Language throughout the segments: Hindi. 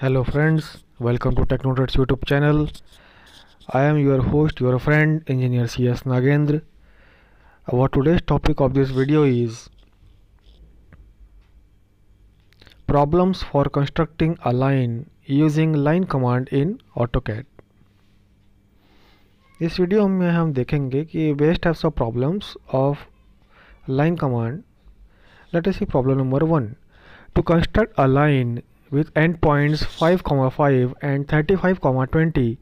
Hello friends welcome to Technotes YouTube channel I am your host your friend engineer C S Nagendra our today's topic of this video is problems for constructing a line using line command in AutoCAD इस वीडियो में हम देखेंगे कि best types of problems of line command let's see problem number one to construct a line with endpoints 5,5 and 35,20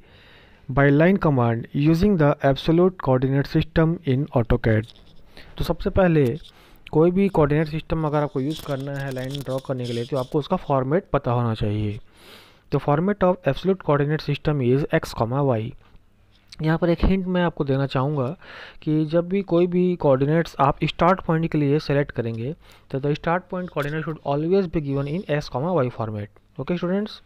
by line command using the absolute coordinate system in AutoCAD. तो सबसे पहले कोई भी कोऑर्डिनेट सिस्टम अगर आपको यूज़ करना है लाइन ड्रॉ करने के लिए तो आपको उसका फॉर्मेट पता होना चाहिए तो format of absolute coordinate system is X comma Y यहाँ पर एक हिंट मैं आपको देना चाहूँगा कि जब भी कोई भी कोऑर्डिनेट्स आप स्टार्ट पॉइंट के लिए सेलेक्ट करेंगे तो the start point coordinate should always be given in X comma Y format okay students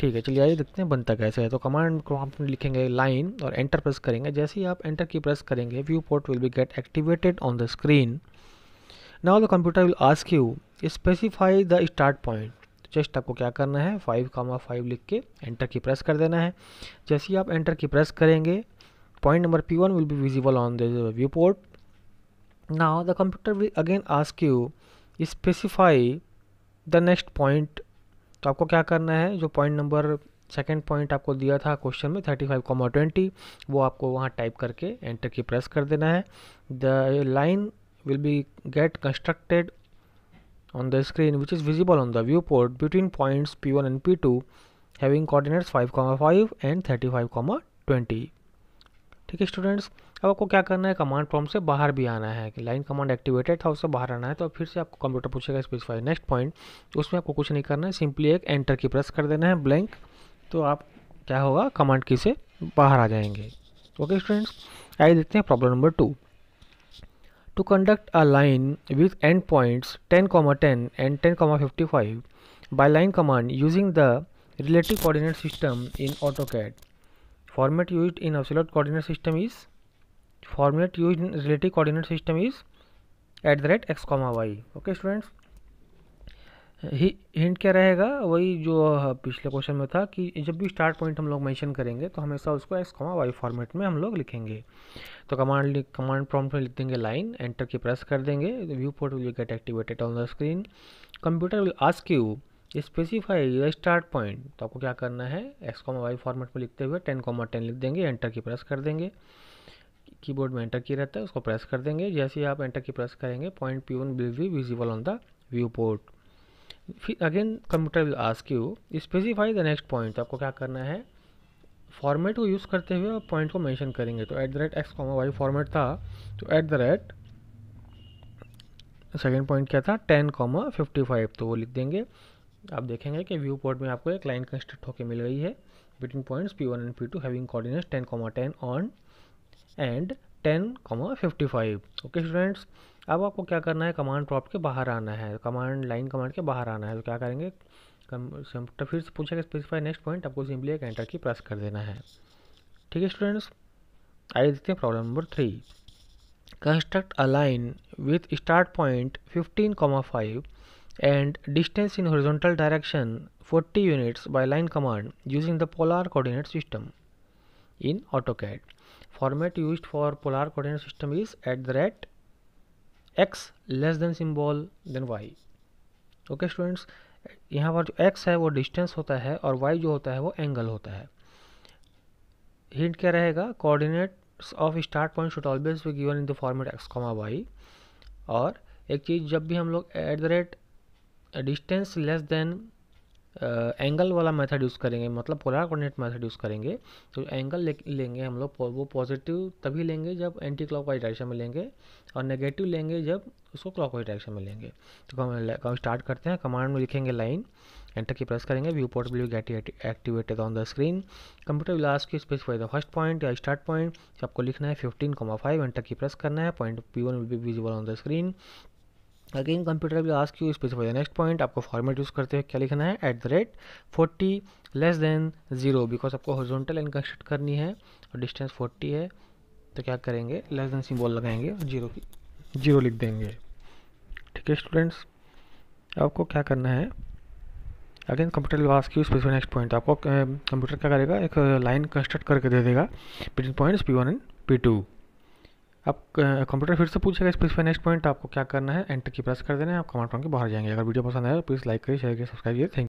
ठीक है चलिए आइए देखते हैं बनता कैसे है तो कमांड को आप लिखेंगे लाइन और एंटर प्रेस करेंगे जैसे ही आप एंटर की प्रेस करेंगे viewport will be get activated on the screen now the computer will ask you specify the start point just आपको क्या करना है फाइव कामा फाइव लिख के एंटर की प्रेस कर देना है जैसे ही आप एंटर की प्रेस करेंगे point number P one will be visible on the viewport ना the computer will again ask you specify the next point तो आपको क्या करना है जो पॉइंट नंबर सेकेंड पॉइंट आपको दिया था क्वेश्चन में थर्टी फाइव कॉमा ट्वेंटी वो आपको वहाँ टाइप करके एंटर की प्रेस कर देना है the line will be get constructed on the screen which is visible on the viewport between points P1 and P2 having coordinates 5, 5 and 35, 20. ठीक है स्टूडेंट्स अब आपको क्या करना है कमांड फॉर्म से बाहर भी आना है कि लाइन कमांड एक्टिवेटेड था उससे बाहर आना है तो फिर से आपको कंप्यूटर पूछेगा स्पेसिफाई नेक्स्ट पॉइंट उसमें आपको कुछ नहीं करना है सिंपली एक एंटर की प्रेस कर देना है ब्लैंक तो आप क्या होगा कमांड की से बाहर आ जाएंगे ओके स्टूडेंट्स आइए देखते हैं problem number two To conduct a line with endpoints 10, 10 and 10, 55 by line command using the relative coordinate system in AutoCAD. Format used in absolute coordinate system is format used in relative coordinate system is at the rate x comma y. Okay students. ही हिंट क्या रहेगा वही जो पिछले क्वेश्चन में था कि जब भी स्टार्ट पॉइंट हम लोग मेंशन करेंगे तो हमेशा उसको एक्स कमा वाई फॉर्मेट में हम लोग लिखेंगे तो कमांड कमांड प्रॉम्प्ट में लिख देंगे लाइन एंटर की प्रेस कर देंगे viewport will get activated on the screen computer will ask you specify the start point तो आपको क्या करना है एक्स कॉमा वाई फॉर्मेट में लिखते हुए टेन कॉमा टेन लिख देंगे एंटर की प्रेस कर देंगे कीबोर्ड में एंटर की रहता है उसको प्रेस कर देंगे जैसे ही आप एंटर की प्रेस करेंगे point P one will be visible on the viewport फिर again computer will ask you specify the next point आपको क्या करना है फॉर्मेट को यूज़ करते हुए आप पॉइंट को मैंशन करेंगे तो at the rate X comma Y format था तो at the rate second point क्या था टेन कॉमा फिफ्टी फाइव तो वो लिख देंगे आप देखेंगे कि व्यू पॉइंट में आपको एक लाइन कंस्ट्रक्ट होकर मिल गई है between points P one and P two having coordinates ten comma ten on and ten comma fifty five okay students अब आपको क्या करना है कमांड प्रॉप्ट के बाहर आना है कमांड लाइन कमांड के बाहर आना है तो क्या करेंगे कंप्यूटर तो फिर से पूछेगा स्पेसिफाई नेक्स्ट पॉइंट आपको सिंपली एक एंटर की प्रेस कर देना है ठीक है स्टूडेंट्स आइए देखते हैं problem number three construct a line with start point fifteen comma five and distance in horizontal direction forty units by line command using the polar coordinate system in AutoCAD. format used for polar coordinate system is at the rate x less than symbol then y okay students यहाँ पर जो x है वो डिस्टेंस होता है और y जो होता है वो एंगल होता है हिंट क्या रहेगा coordinates of start point should always be given in the format x comma y और एक चीज़ जब भी हम लोग at the rate distance less than angle वाला मेथड यूज़ करेंगे मतलब पोलर कोऑर्डिनेट मेथड यूज़ करेंगे तो एंगल ले, लेंगे हम लोग वो पॉजिटिव तभी लेंगे जब एंटी वाइज डायरेक्शन में लेंगे और नेगेटिव लेंगे जब उसको वाइज डायरेक्शन में लेंगे तो हम स्टार्ट करते हैं कमांड में लिखेंगे लाइन एंटर की प्रेस करेंगे viewport will get activated on the screen computer will ask you specify the first point या स्टार्ट पॉइंट आपको लिखना है फिफ्टीन फाइव एंटर की प्रेस करना है point P one will be visible on the screen again computer भी ask you specify the next point आपको फॉर्मेट यूज़ करते हुए क्या लिखना है at the rate forty less than zero because आपको हॉरिजॉन्टल लाइन कंस्ट्रक्ट करनी है और डिस्टेंस फोर्टी है तो क्या करेंगे लेस देन सिंबल लगाएंगे और जीरो की जीरो लिख देंगे ठीक है स्टूडेंट्स आपको क्या करना है अगेन कंप्यूटर विल की स्पेसिफाई नेक्स्ट पॉइंट आपको कंप्यूटर क्या करेगा एक लाइन कंस्ट्रक्ट करके दे देगा between points P one and P two अब कंप्यूटर फिर से पूछेगा पर नेक्स्ट पॉइंट आपको क्या करना है एंटर की प्रेस कर देना है आप कमेंट करके बाहर जाएंगे अगर वीडियो पसंद आए तो प्लीज़ लाइक करिए शेयर करिए सब्सक्राइब करिए थैंक